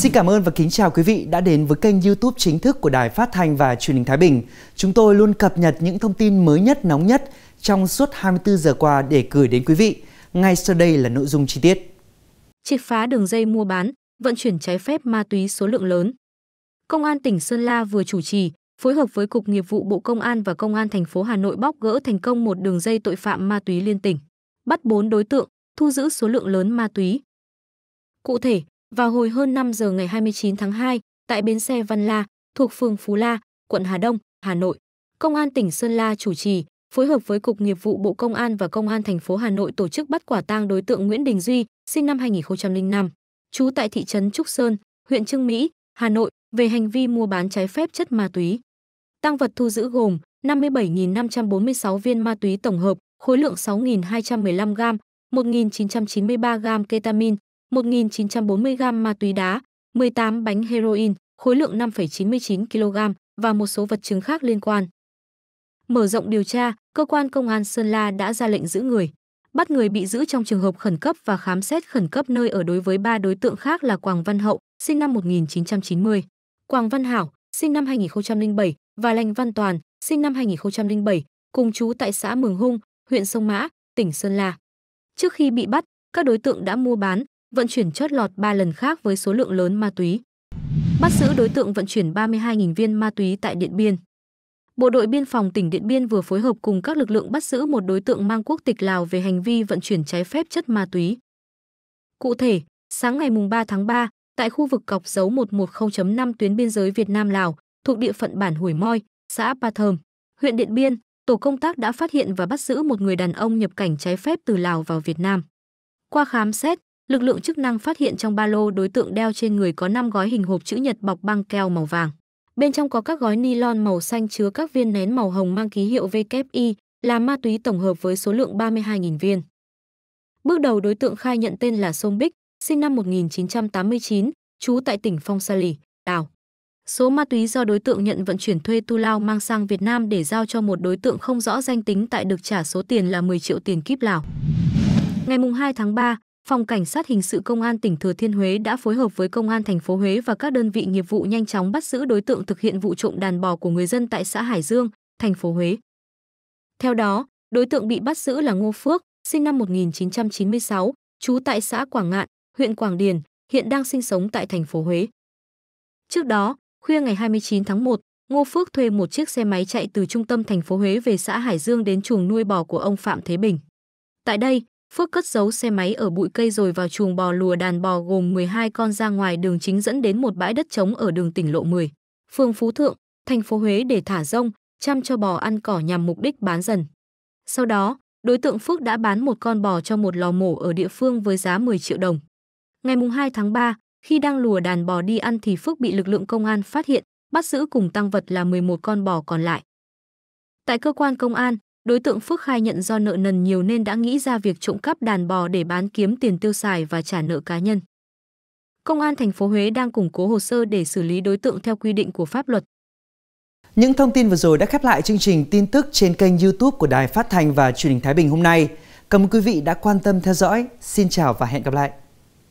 Xin cảm ơn và kính chào quý vị đã đến với kênh YouTube chính thức của Đài Phát thanh và Truyền hình Thái Bình. Chúng tôi luôn cập nhật những thông tin mới nhất, nóng nhất trong suốt 24 giờ qua để gửi đến quý vị. Ngay sau đây là nội dung chi tiết. Triệt phá đường dây mua bán, vận chuyển trái phép ma túy số lượng lớn. Công an tỉnh Sơn La vừa chủ trì, phối hợp với Cục Nghiệp vụ Bộ Công an và Công an thành phố Hà Nội bóc gỡ thành công một đường dây tội phạm ma túy liên tỉnh, bắt 4 đối tượng, thu giữ số lượng lớn ma túy. Cụ thể, vào hồi hơn 5 giờ ngày 29 tháng 2, tại bến xe Văn La, thuộc phường Phú La, quận Hà Đông, Hà Nội, Công an tỉnh Sơn La chủ trì, phối hợp với Cục Nghiệp vụ Bộ Công an và Công an thành phố Hà Nội tổ chức bắt quả tang đối tượng Nguyễn Đình Duy, sinh năm 2005, trú tại thị trấn Trúc Sơn, huyện Trưng Mỹ, Hà Nội, về hành vi mua bán trái phép chất ma túy. Tăng vật thu giữ gồm 57.546 viên ma túy tổng hợp, khối lượng 6.215 gam, 1.993 gam ketamine, 1.940 gam ma túy đá, 18 bánh heroin, khối lượng 5,99 kg và một số vật chứng khác liên quan. Mở rộng điều tra, cơ quan công an Sơn La đã ra lệnh giữ người, bắt người bị giữ trong trường hợp khẩn cấp và khám xét khẩn cấp nơi ở đối với ba đối tượng khác là Quảng Văn Hậu, sinh năm 1990, Quảng Văn Hảo, sinh năm 2007 và Lành Văn Toàn, sinh năm 2007, cùng chú tại xã Mường Hung, huyện Sông Mã, tỉnh Sơn La. Trước khi bị bắt, các đối tượng đã mua bán, vận chuyển chót lọt 3 lần khác với số lượng lớn ma túy. Bắt giữ đối tượng vận chuyển 32.000 viên ma túy tại Điện Biên. Bộ đội biên phòng tỉnh Điện Biên vừa phối hợp cùng các lực lượng bắt giữ một đối tượng mang quốc tịch Lào về hành vi vận chuyển trái phép chất ma túy. Cụ thể, sáng ngày 3 tháng 3, tại khu vực cọc dấu 110.5 tuyến biên giới Việt Nam-Lào, thuộc địa phận bản Hủy Moi, xã ba Thơm, huyện Điện Biên, tổ công tác đã phát hiện và bắt giữ một người đàn ông nhập cảnh trái phép từ Lào vào Việt Nam. Qua khám xét, lực lượng chức năng phát hiện trong ba lô đối tượng đeo trên người có 5 gói hình hộp chữ nhật bọc băng keo màu vàng. Bên trong có các gói ni lon màu xanh chứa các viên nén màu hồng mang ký hiệu VKI là ma túy tổng hợp với số lượng 32.000 viên. Bước đầu đối tượng khai nhận tên là Sông Bích, sinh năm 1989, trú tại tỉnh Phong Sa Lì, Lào. Số ma túy do đối tượng nhận vận chuyển thuê Tu Lao mang sang Việt Nam để giao cho một đối tượng không rõ danh tính tại được trả số tiền là 10 triệu tiền kíp Lào. Ngày 2 tháng 3, Phòng Cảnh sát hình sự Công an tỉnh Thừa Thiên Huế đã phối hợp với Công an thành phố Huế và các đơn vị nghiệp vụ nhanh chóng bắt giữ đối tượng thực hiện vụ trộm đàn bò của người dân tại xã Hải Dương, thành phố Huế. Theo đó, đối tượng bị bắt giữ là Ngô Phước, sinh năm 1996, trú tại xã Quảng Ngạn, huyện Quảng Điền, hiện đang sinh sống tại thành phố Huế. Trước đó, khuya ngày 29 tháng 1, Ngô Phước thuê một chiếc xe máy chạy từ trung tâm thành phố Huế về xã Hải Dương đến chuồng nuôi bò của ông Phạm Thế Bình. Tại đây, Phước cất giấu xe máy ở bụi cây rồi vào chuồng bò lùa đàn bò gồm 12 con ra ngoài đường chính dẫn đến một bãi đất trống ở đường tỉnh lộ 10, phường Phú Thượng, thành phố Huế để thả rông, chăm cho bò ăn cỏ nhằm mục đích bán dần. Sau đó, đối tượng Phước đã bán một con bò cho một lò mổ ở địa phương với giá 10 triệu đồng. Ngày 2 tháng 3, khi đang lùa đàn bò đi ăn thì Phước bị lực lượng công an phát hiện, bắt giữ cùng tăng vật là 11 con bò còn lại. Tại cơ quan công an, Đối tượng Phước khai nhận do nợ nần nhiều nên đã nghĩ ra việc trộm cắp đàn bò để bán kiếm tiền tiêu xài và trả nợ cá nhân. Công an thành phố Huế đang củng cố hồ sơ để xử lý đối tượng theo quy định của pháp luật. Những thông tin vừa rồi đã khép lại chương trình tin tức trên kênh YouTube của Đài Phát thanh và Truyền hình Thái Bình hôm nay. Cảm ơn quý vị đã quan tâm theo dõi. Xin chào và hẹn gặp lại.